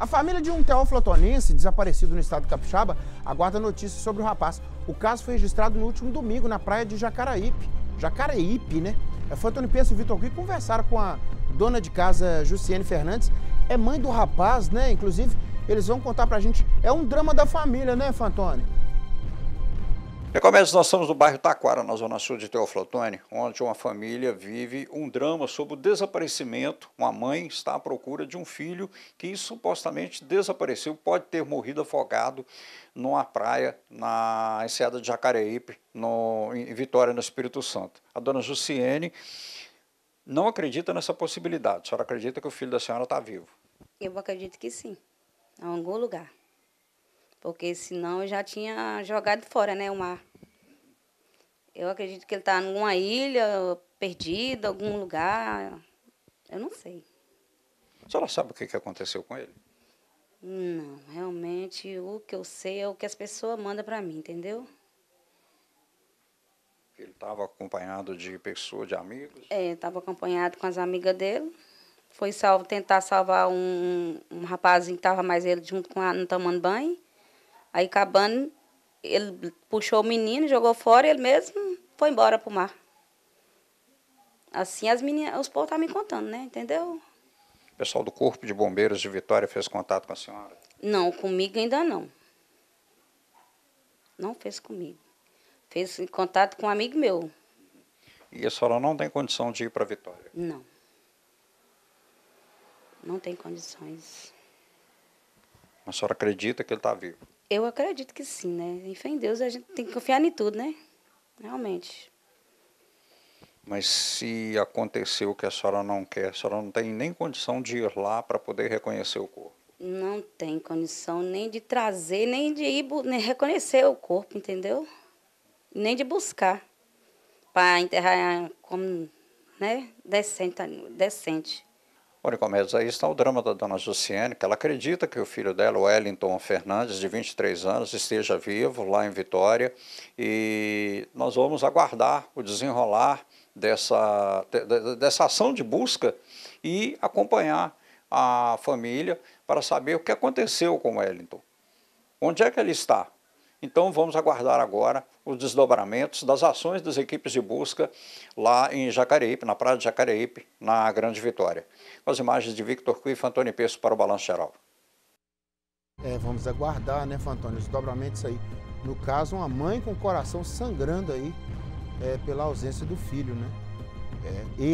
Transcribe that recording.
A família de um teoflotonense desaparecido no estado de capixaba aguarda notícias sobre o rapaz. O caso foi registrado no último domingo na praia de Jacaraípe. Jacaraípe, né? É, Fantônio Pensa e Vitor Gui conversaram com a dona de casa, Jussiane Fernandes. É mãe do rapaz, né? Inclusive, eles vão contar pra gente. É um drama da família, né, Fantoni? Recomeço, é é, nós estamos no bairro Taquara, na zona sul de Teoflotone, onde uma família vive um drama sobre o desaparecimento. Uma mãe está à procura de um filho que supostamente desapareceu, pode ter morrido afogado numa praia na enseada de Jacareípe, no, em Vitória, no Espírito Santo. A dona Jussiene não acredita nessa possibilidade. A senhora acredita que o filho da senhora está vivo? Eu acredito que sim, em algum lugar porque senão eu já tinha jogado fora, né, o mar. Eu acredito que ele está numa ilha perdido, algum lugar, eu não sei. A senhora sabe o que aconteceu com ele? Não, realmente o que eu sei é o que as pessoas mandam para mim, entendeu? Ele estava acompanhado de pessoas, de amigos? É, estava acompanhado com as amigas dele. Foi salvo, tentar salvar um, um rapazinho que estava mais ele junto com ela, não tomando banho. Aí acabando, ele puxou o menino, jogou fora, ele mesmo foi embora pro mar. Assim as meninas, os povos estavam me contando, né? Entendeu? O pessoal do Corpo de Bombeiros de Vitória fez contato com a senhora? Não, comigo ainda não. Não fez comigo. Fez contato com um amigo meu. E a senhora não tem condição de ir para Vitória? Não. Não tem condições. A senhora acredita que ele está vivo? Eu acredito que sim, né? Enfim, fé em Deus a gente tem que confiar em tudo, né? Realmente. Mas se aconteceu o que a senhora não quer, a senhora não tem nem condição de ir lá para poder reconhecer o corpo? Não tem condição nem de trazer, nem de ir nem reconhecer o corpo, entendeu? Nem de buscar para enterrar como, né, decente, decente. Onde começa aí está o drama da dona Jussiane, que ela acredita que o filho dela, Wellington Fernandes, de 23 anos, esteja vivo lá em Vitória. E nós vamos aguardar o desenrolar dessa, dessa ação de busca e acompanhar a família para saber o que aconteceu com Wellington. Onde é que ele está? Então vamos aguardar agora os desdobramentos das ações das equipes de busca lá em Jacareípe, na Praia de Jacareípe, na Grande Vitória. Com as imagens de Victor Cui e Fantoni Peço para o Balanço Geral. É, vamos aguardar, né, Fantoni, os desdobramentos aí. No caso, uma mãe com o coração sangrando aí é, pela ausência do filho, né? É,